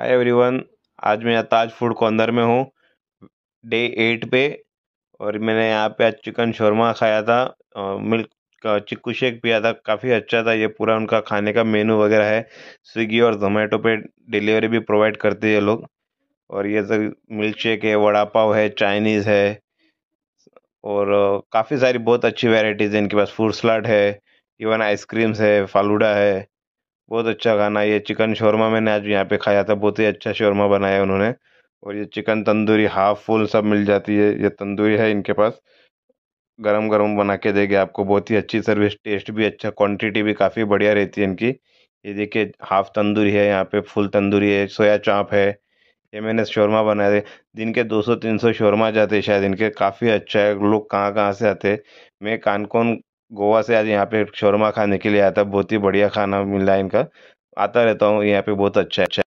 hi everyone आज मैं ताज food corner में हूँ डे एट पे और मैंने यहाँ पे आज चिकन शोरमा खाया था और मिल्क का चिक्कू शेक पिया था काफ़ी अच्छा था ये पूरा उनका खाने का मेनू वगैरह है स्विगी और जोमेटो पे डिलीवरी भी प्रोवाइड करते हैं लोग और ये सब मिल्क शेक है वड़ा पाव है चाइनीज़ है और काफ़ी सारी बहुत अच्छी वेराइटीज़ है इनके पास फ्रूट सलाड है इवन आइसक्रीम्स है फालूडा है बहुत अच्छा खाना ये चिकन शौरमा मैंने आज यहाँ पे खाया था बहुत ही अच्छा शौरमा बनाया उन्होंने और ये चिकन तंदूरी हाफ़ फुल सब मिल जाती है ये तंदूरी है इनके पास गरम गरम बना के देगी आपको बहुत ही अच्छी सर्विस टेस्ट भी अच्छा क्वांटिटी भी काफ़ी बढ़िया रहती है इनकी ये देखिए हाफ़ तंदूरी है यहाँ पे फुल तंदूरी है सोया चाप है ये मैंने शौरमा बनाए थे दिन के 200-300 शौरमा जाते शायद इनके काफ़ी अच्छा है लोग कहाँ कहाँ से आते हैं मैं कानकोन गोवा से आज यहाँ पे शोरमा खाने के लिए आया था बहुत ही बढ़िया खाना मिला इनका आता रहता हूँ यहाँ पे बहुत अच्छा अच्छा